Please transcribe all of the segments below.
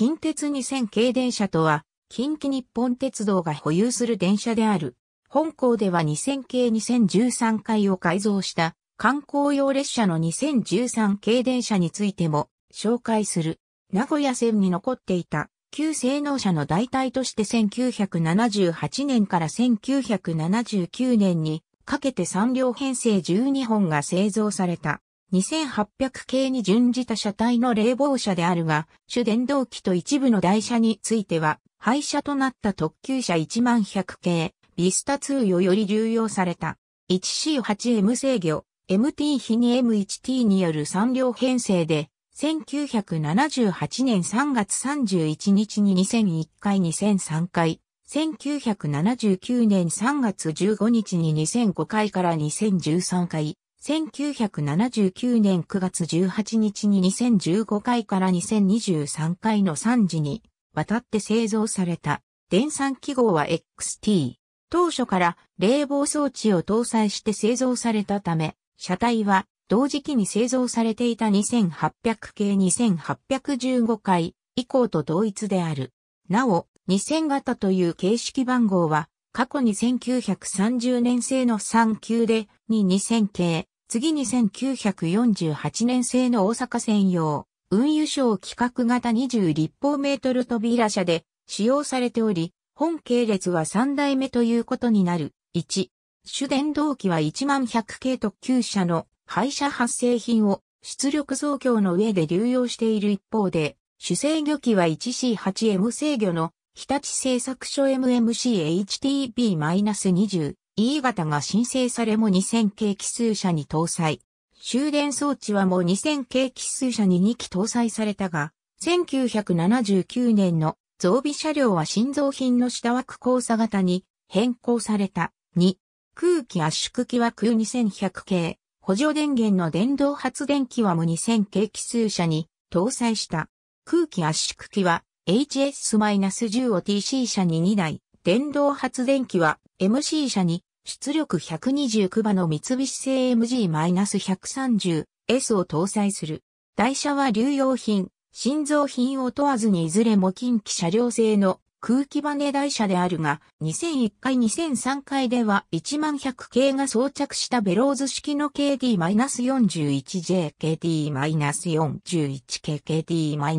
近鉄2000系電車とは、近畿日本鉄道が保有する電車である。本校では2000系2013回を改造した観光用列車の2013系電車についても紹介する。名古屋線に残っていた旧性能車の代替として1978年から1979年にかけて3両編成12本が製造された。2800系に準じた車体の冷房車であるが、主電動機と一部の台車については、廃車となった特急車1100系、ビスタ2よより流用された。1C8M 制御、MT 比に m 1 t による3両編成で、1978年3月31日に2001回2003回、1979年3月15日に2005回から2013回、1979年9月18日に2015回から2023回の3時に渡って製造された電算記号は XT。当初から冷房装置を搭載して製造されたため、車体は同時期に製造されていた2800系2815回以降と同一である。なお、2000型という形式番号は過去に1930年製の3級で22000系、次に1948年製の大阪専用、運輸省規格型20立方メートル扉車で使用されており、本系列は3代目ということになる。1、主電動機は1 1 0 0系特急車の廃車発生品を出力増強の上で流用している一方で、主制御機は 1C8M 制御の日立製作所 MMCHTB-20 E 型が申請されも2000系奇数車に搭載。終電装置はもう2000系奇数車に2機搭載されたが、1979年の増備車両は新造品の下枠交差型に変更された。2、空気圧縮機は空2100系、補助電源の電動発電機はも2000系奇数車に搭載した。空気圧縮機は HS-10 を TC 車に2台、電動発電機は MC 車に出力129馬の三菱製 MG-130S を搭載する。台車は流用品、心臓品を問わずにいずれも近畿車両製の空気バネ台車であるが、2001回2003回では1万1 0 0系が装着したベローズ式の k d 4 1 j k d 4 1 k k d 4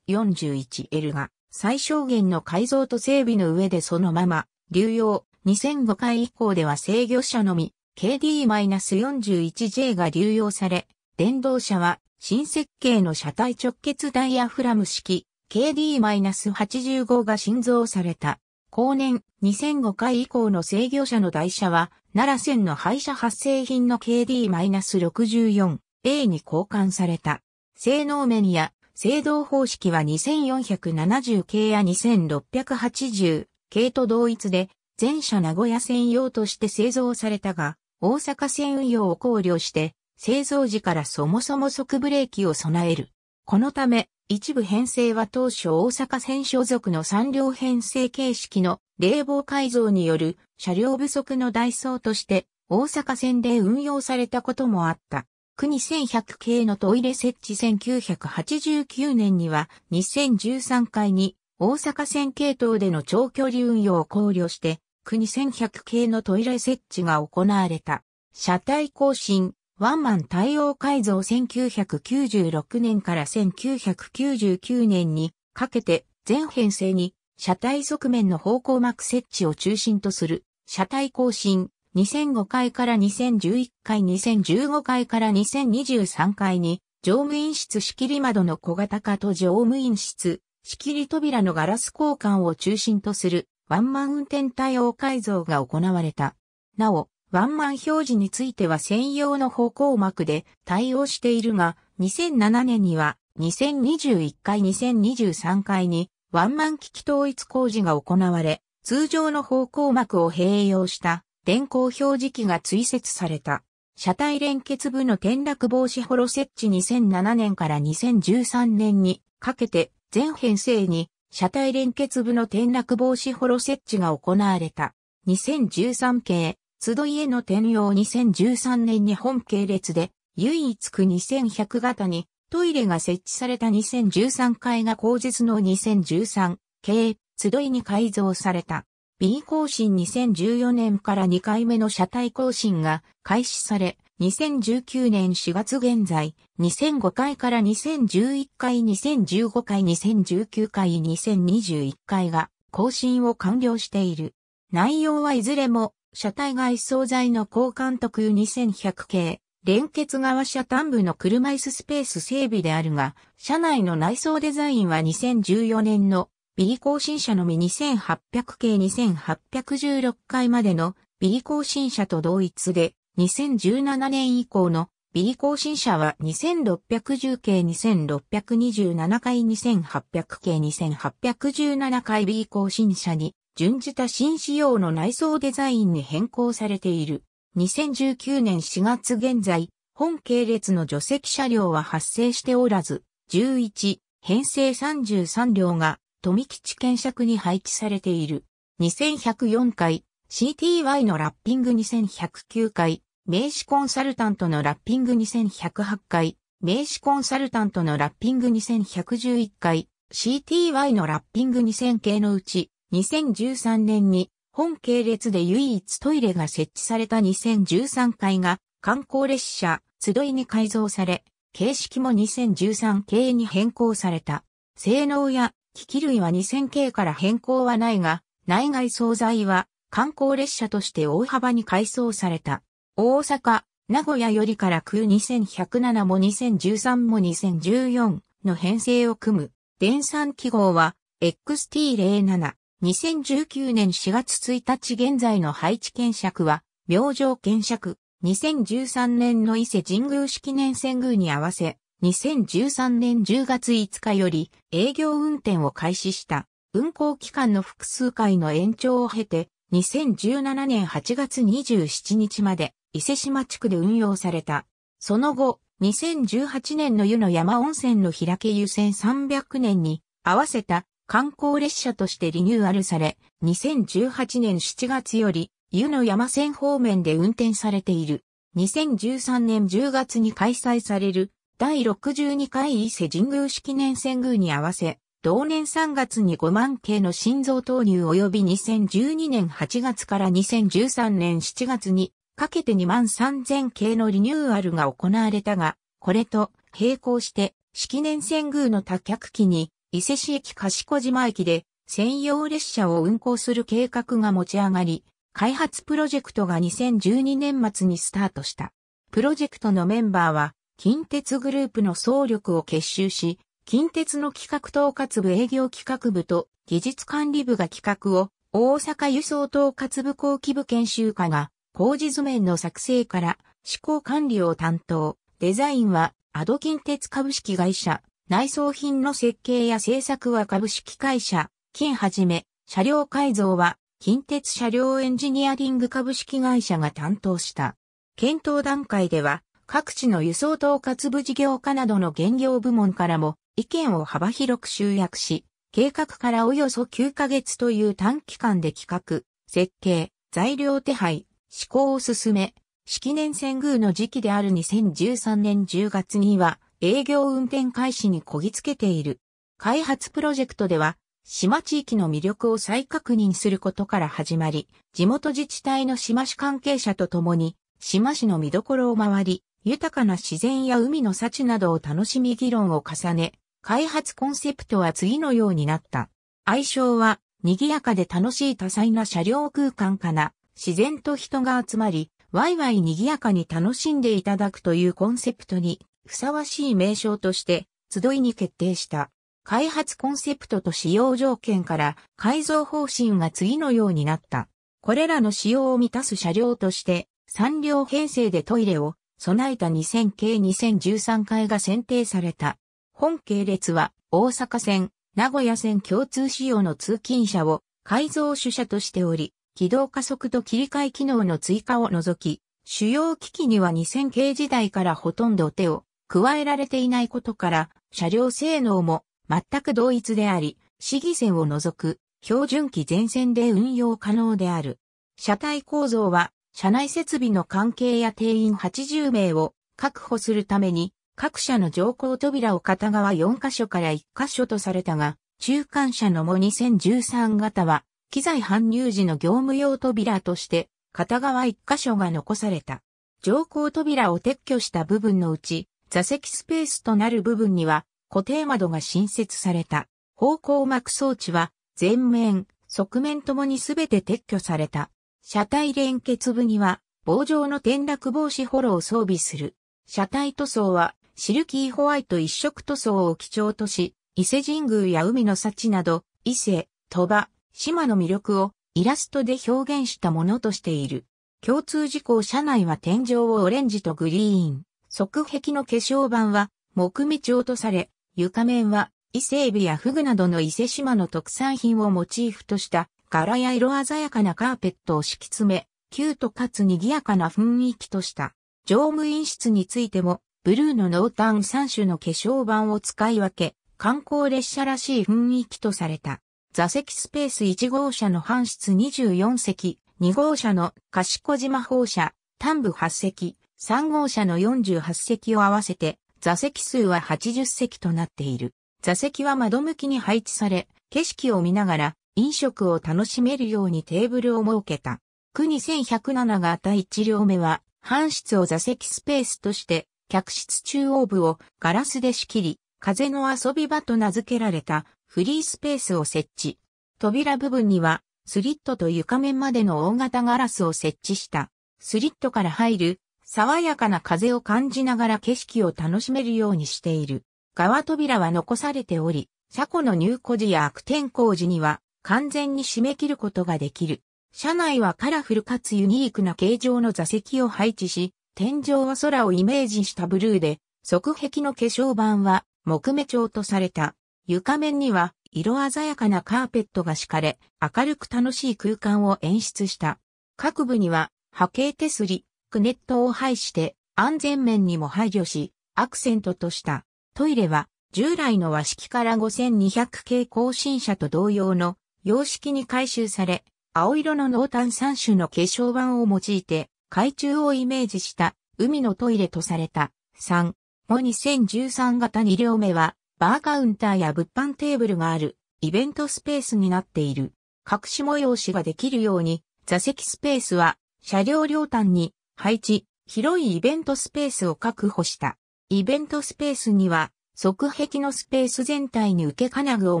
1 l が最小限の改造と整備の上でそのまま流用、2005回以降では制御車のみ KD-41J が流用され、電動車は新設計の車体直結ダイヤフラム式 KD-85 が新造された。後年2005回以降の制御車の台車は奈良線の廃車発生品の KD-64A に交換された。性能面や制動方式は 2470K や 2680K と同一で全車名古屋専用として製造されたが、大阪線運用を考慮して、製造時からそもそも即ブレーキを備える。このため、一部編成は当初大阪線所属の3両編成形式の冷房改造による車両不足の代装として大阪線で運用されたこともあった。区2100系のトイレ設置1989年には2013回に大阪線系統での長距離運用を考慮して国1 0 0系のトイレ設置が行われた。車体更新、ワンマン対応改造1996年から1999年にかけて全編成に車体側面の方向膜設置を中心とする車体更新2005回から2011回2015回から2023回に乗務員室仕切り窓の小型化と乗務員室仕切り扉のガラス交換を中心とするワンマン運転対応改造が行われた。なお、ワンマン表示については専用の方向幕で対応しているが、2007年には2021回2023回にワンマン機器統一工事が行われ、通常の方向幕を併用した電光表示器が追設された。車体連結部の転落防止ホロ設置2007年から2013年にかけて全編成に車体連結部の転落防止ホロ設置が行われた。2013系、集いへの転用2013年に本系列で、唯一区2100型にトイレが設置された2013階が後日の2013系、集いに改造された。B 更新2014年から2回目の車体更新が開始され、2019年4月現在、2005回から2011回、2015回、2019回、2021回が更新を完了している。内容はいずれも、車体外装材の交換特有2100系、連結側車端部の車椅子スペース整備であるが、車内の内装デザインは2014年のビリ更新車のみ2800系2816回までのビリ更新車と同一で、2017年以降の B 更新者は2610系2627回2800系2817回 B 更新者に準じた新仕様の内装デザインに変更されている。2019年4月現在、本系列の除籍車両は発生しておらず、11、編成33両が富吉検索に配置されている。2104回、CTY のラッピング2109回、名刺コンサルタントのラッピング2108回、名刺コンサルタントのラッピング2111回、CTY のラッピング2000系のうち、2013年に本系列で唯一トイレが設置された2013回が観光列車、集いに改造され、形式も2013系に変更された。性能や機器類は2000系から変更はないが、内外総材は観光列車として大幅に改装された。大阪、名古屋よりから空2107も2013も2014の編成を組む。電算記号は XT07。2019年4月1日現在の配置検索は、明星検索。2013年の伊勢神宮式年遷宮に合わせ、2013年10月5日より営業運転を開始した。運行期間の複数回の延長を経て、2017年8月27日まで伊勢島地区で運用された。その後、2018年の湯の山温泉の開け湯1300年に合わせた観光列車としてリニューアルされ、2018年7月より湯の山線方面で運転されている。2013年10月に開催される第62回伊勢神宮式年遷宮に合わせ、同年3月に5万系の心臓投入及び2012年8月から2013年7月にかけて2万3000系のリニューアルが行われたが、これと並行して式年遷宮の多脚機に伊勢市駅賢島駅で専用列車を運行する計画が持ち上がり、開発プロジェクトが2012年末にスタートした。プロジェクトのメンバーは、近鉄グループの総力を結集し、近鉄の企画統括部営業企画部と技術管理部が企画を、大阪輸送統括部後期部研修課が工事図面の作成から施工管理を担当。デザインはアド近鉄株式会社。内装品の設計や製作は株式会社。金はじめ、車両改造は近鉄車両エンジニアリング株式会社が担当した。検討段階では各地の輸送統括部事業化などの現業部門からも意見を幅広く集約し、計画からおよそ9ヶ月という短期間で企画、設計、材料手配、施行を進め、式年遷宮の時期である2013年10月には営業運転開始にこぎつけている。開発プロジェクトでは、島地域の魅力を再確認することから始まり、地元自治体の島市関係者と共に、島市の見どころを回り、豊かな自然や海の幸などを楽しみ議論を重ね、開発コンセプトは次のようになった。愛称は、賑やかで楽しい多彩な車両空間かな。自然と人が集まり、ワイワイ賑やかに楽しんでいただくというコンセプトに、ふさわしい名称として、集いに決定した。開発コンセプトと使用条件から改造方針が次のようになった。これらの使用を満たす車両として、3両編成でトイレを備えた2000系2013階が選定された。本系列は大阪線、名古屋線共通仕様の通勤車を改造主車としており、起動加速と切り替え機能の追加を除き、主要機器には2000系時代からほとんど手を加えられていないことから、車両性能も全く同一であり、市議線を除く標準機全線で運用可能である。車体構造は、車内設備の関係や定員80名を確保するために、各社の乗降扉を片側4カ所から1カ所とされたが、中間車のも2013型は機材搬入時の業務用扉として、片側一箇所が残された。乗降扉を撤去した部分のうち、座席スペースとなる部分には固定窓が新設された。方向膜装置は前面、側面ともにすべて撤去された。車体連結部には棒状の転落防止ホロを装備する。車体塗装はシルキーホワイト一色塗装を基調とし、伊勢神宮や海の幸など、伊勢、鳥羽、島の魅力をイラストで表現したものとしている。共通事項車内は天井をオレンジとグリーン、側壁の化粧板は木目調とされ、床面は伊勢エビやフグなどの伊勢島の特産品をモチーフとした柄や色鮮やかなカーペットを敷き詰め、キュートかつ賑やかな雰囲気とした。乗務員室についても、ブルーの濃淡3種の化粧板を使い分け、観光列車らしい雰囲気とされた。座席スペース1号車の半室24席、2号車の賢島放射、端部8席、3号車の48席を合わせて、座席数は80席となっている。座席は窓向きに配置され、景色を見ながら飲食を楽しめるようにテーブルを設けた。区2107が第1両目は、半室を座席スペースとして、客室中央部をガラスで仕切り、風の遊び場と名付けられたフリースペースを設置。扉部分には、スリットと床面までの大型ガラスを設置した。スリットから入る、爽やかな風を感じながら景色を楽しめるようにしている。側扉は残されており、車庫の入庫時や悪天候時には完全に締め切ることができる。車内はカラフルかつユニークな形状の座席を配置し、天井は空をイメージしたブルーで、側壁の化粧板は木目調とされた。床面には色鮮やかなカーペットが敷かれ、明るく楽しい空間を演出した。各部には波形手すり、クネットを配して安全面にも配慮し、アクセントとした。トイレは従来の和式から5200系更新車と同様の様式に改修され、青色の濃淡3種の化粧板を用いて、海中をイメージした海のトイレとされた。3、も2013型2両目は、バーカウンターや物販テーブルがある、イベントスペースになっている。隠し催しができるように、座席スペースは、車両両端に、配置、広いイベントスペースを確保した。イベントスペースには、側壁のスペース全体に受け金具を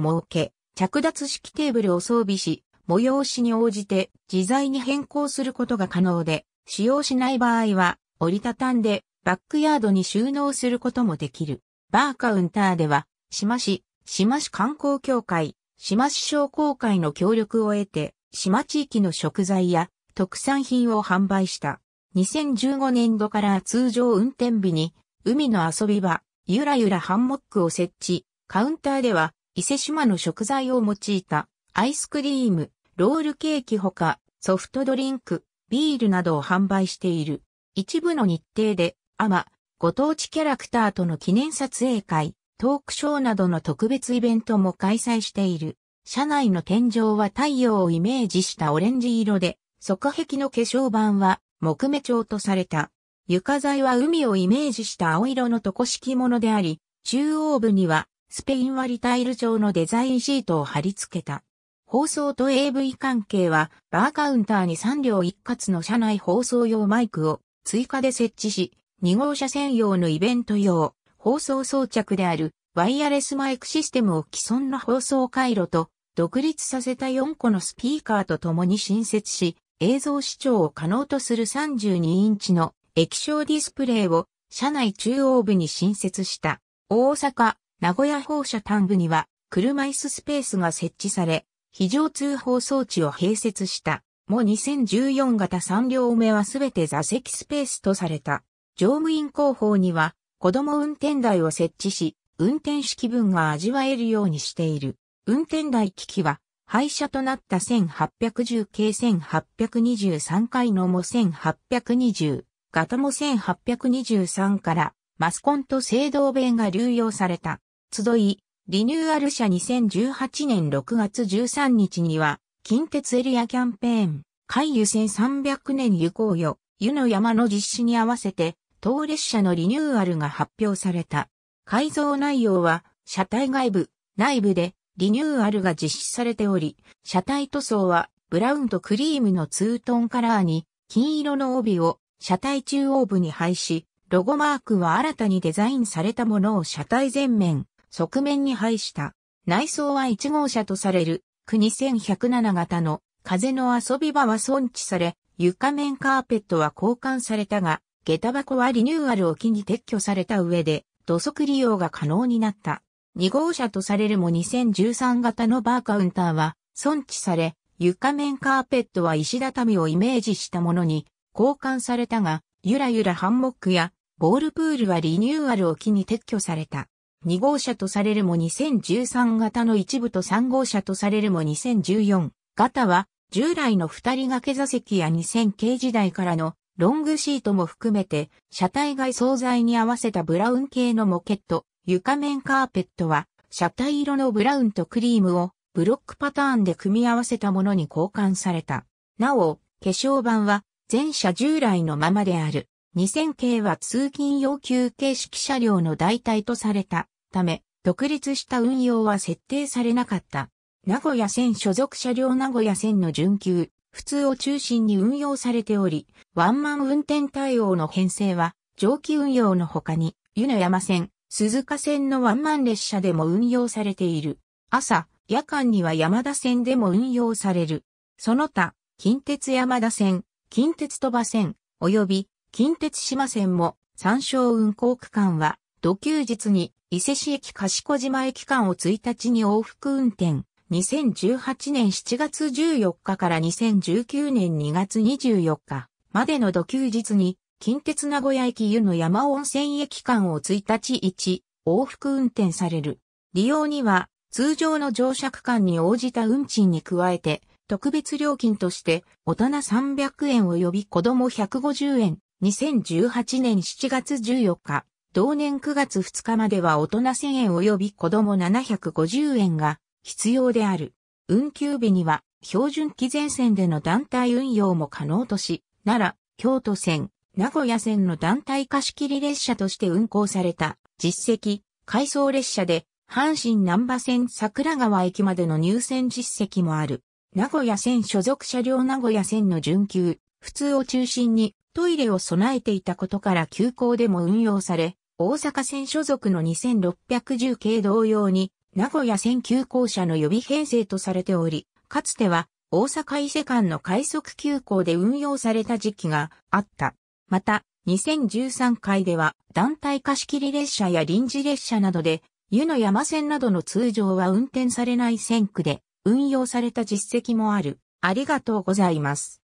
設け、着脱式テーブルを装備し、催しに応じて自在に変更することが可能で、使用しない場合は折りたたんでバックヤードに収納することもできる。バーカウンターでは、島市、島市観光協会、島市商工会の協力を得て、島地域の食材や特産品を販売した。2015年度から通常運転日に、海の遊び場、ゆらゆらハンモックを設置。カウンターでは、伊勢島の食材を用いた、アイスクリーム、ロールケーキほか、ソフトドリンク、ビールなどを販売している。一部の日程で、アマ、ご当地キャラクターとの記念撮影会、トークショーなどの特別イベントも開催している。車内の天井は太陽をイメージしたオレンジ色で、側壁の化粧板は木目調とされた。床材は海をイメージした青色の床敷物であり、中央部にはスペイン割りタイル状のデザインシートを貼り付けた。放送と AV 関係は、バーカウンターに3両一括の車内放送用マイクを追加で設置し、2号車専用のイベント用、放送装着であるワイヤレスマイクシステムを既存の放送回路と独立させた4個のスピーカーと共に新設し、映像視聴を可能とする32インチの液晶ディスプレイを車内中央部に新設した。大阪、名古屋放射端部には車椅子スペースが設置され、非常通報装置を併設した。も2014型3両目はすべて座席スペースとされた。乗務員広報には子供運転台を設置し、運転士気分が味わえるようにしている。運転台機器は、廃車となった1810系1823回のも1820型も1823からマスコンと制動弁が流用された。集い、リニューアル車2018年6月13日には、近鉄エリアキャンペーン、海湯1300年こうよ、湯の山の実施に合わせて、当列車のリニューアルが発表された。改造内容は、車体外部、内部でリニューアルが実施されており、車体塗装はブラウンとクリームのツートンカラーに、金色の帯を車体中央部に配し、ロゴマークは新たにデザインされたものを車体前面、側面に配した。内装は1号車とされる、9107型の風の遊び場は損置され、床面カーペットは交換されたが、下駄箱はリニューアルを機に撤去された上で、土足利用が可能になった。2号車とされるも2013型のバーカウンターは、損置され、床面カーペットは石畳をイメージしたものに交換されたが、ゆらゆらハンモックやボールプールはリニューアルを機に撤去された。2号車とされるも2013型の一部と3号車とされるも2014型は従来の二人掛け座席や2000系時代からのロングシートも含めて、車体外装材に合わせたブラウン系のモケット、床面カーペットは、車体色のブラウンとクリームをブロックパターンで組み合わせたものに交換された。なお、化粧板は全車従来のままである。2000系は通勤要求形式車両の代替とされたため、独立した運用は設定されなかった。名古屋線所属車両名古屋線の準急、普通を中心に運用されており、ワンマン運転対応の編成は、蒸気運用の他に、湯の山線、鈴鹿線のワンマン列車でも運用されている。朝、夜間には山田線でも運用される。その他、近鉄山田線、近鉄鳥羽線、及び近鉄島線も参照運行区間は、土休日に伊勢市駅賢島駅間を1日に往復運転。2018年7月14日から2019年2月24日までの土休日に、近鉄名古屋駅湯の山温泉駅間を1日1往復運転される。利用には、通常の乗車区間に応じた運賃に加えて、特別料金として、大人300円及び子供150円、2018年7月14日、同年9月2日までは大人1000円及び子供750円が必要である。運休日には標準期前線での団体運用も可能とし、奈良、京都線、名古屋線の団体貸切列車として運行された実績、回送列車で阪神南波線桜川駅までの入線実績もある。名古屋線所属車両名古屋線の準急、普通を中心にトイレを備えていたことから急行でも運用され、大阪線所属の2610系同様に名古屋線急行車の予備編成とされており、かつては大阪伊勢間の快速急行で運用された時期があった。また、2013回では団体貸切列車や臨時列車などで、湯の山線などの通常は運転されない線区で運用された実績もある。ありがとうございます。